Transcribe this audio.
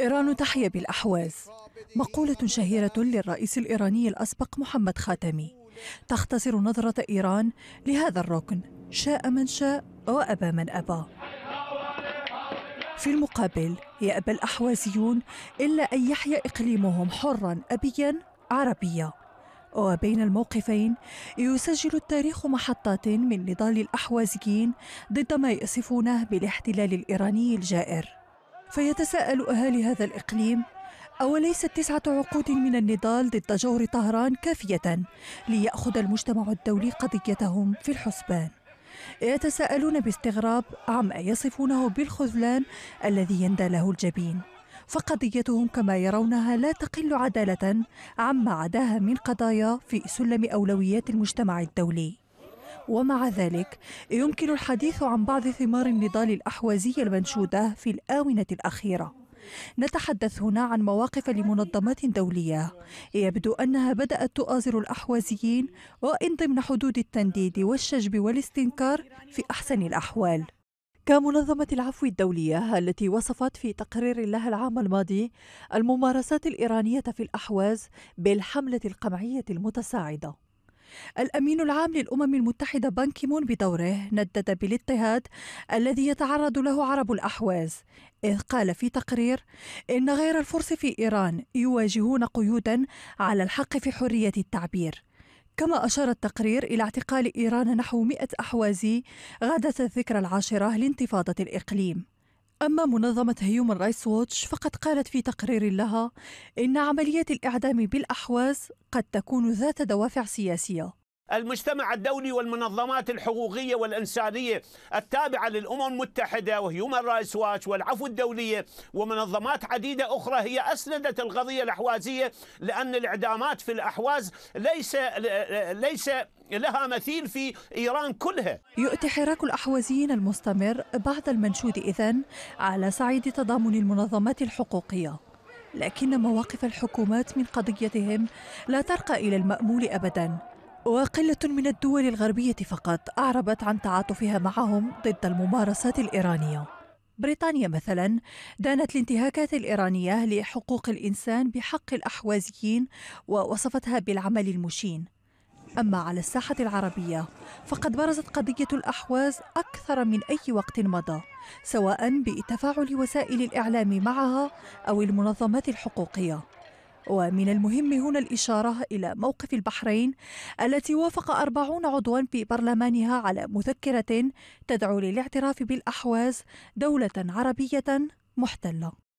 إيران تحيا بالأحواز مقولة شهيرة للرئيس الإيراني الأسبق محمد خاتمي تختصر نظرة إيران لهذا الركن شاء من شاء وأبى من أبى في المقابل يأبى الأحوازيون إلا أن يحيا إقليمهم حرا أبيا عربيا وبين الموقفين يسجل التاريخ محطات من نضال الأحوازيين ضد ما يصفونه بالاحتلال الإيراني الجائر فيتساءل أهالي هذا الإقليم أوليست تسعة عقود من النضال ضد جور طهران كافية ليأخذ المجتمع الدولي قضيتهم في الحسبان يتساءلون باستغراب عما يصفونه بالخذلان الذي يندى له الجبين فقضيتهم كما يرونها لا تقل عدالة عما عداها من قضايا في سلم أولويات المجتمع الدولي ومع ذلك يمكن الحديث عن بعض ثمار النضال الأحوازي المنشودة في الآونة الأخيرة نتحدث هنا عن مواقف لمنظمات دولية يبدو أنها بدأت تؤازر الأحوازيين وإن ضمن حدود التنديد والشجب والاستنكار في أحسن الأحوال كمنظمة العفو الدولية التي وصفت في تقرير لها العام الماضي الممارسات الإيرانية في الأحواز بالحملة القمعية المتساعدة الأمين العام للأمم المتحدة بانكيمون بدوره ندد بالاضطهاد الذي يتعرض له عرب الأحواز إذ قال في تقرير إن غير الفرس في إيران يواجهون قيودا على الحق في حرية التعبير كما أشار التقرير إلى اعتقال إيران نحو 100 أحوازي غادة الذكرى العاشرة لانتفاضة الإقليم أما منظمة هيومن رايتس ووتش فقد قالت في تقرير لها إن عمليات الإعدام بالأحواز قد تكون ذات دوافع سياسية المجتمع الدولي والمنظمات الحقوقية والإنسانية التابعة للأمم المتحدة وهيومن رايس واتش والعفو الدولية ومنظمات عديدة أخرى هي أسندت القضية الأحوازية لأن الإعدامات في الأحواز ليس ليس لها مثيل في إيران كلها يؤتي حراك الأحوازيين المستمر بعد المنشود إذن على صعيد تضامن المنظمات الحقوقية لكن مواقف الحكومات من قضيتهم لا ترقى إلى المأمول أبداً وقلة من الدول الغربية فقط أعربت عن تعاطفها معهم ضد الممارسات الإيرانية بريطانيا مثلا دانت الانتهاكات الإيرانية لحقوق الإنسان بحق الأحوازيين ووصفتها بالعمل المشين أما على الساحة العربية فقد برزت قضية الأحواز أكثر من أي وقت مضى سواء بتفاعل وسائل الإعلام معها أو المنظمات الحقوقية ومن المهم هنا الإشارة إلى موقف البحرين التي وافق أربعون عضوا في برلمانها على مذكرة تدعو للاعتراف بالأحواز دولة عربية محتلة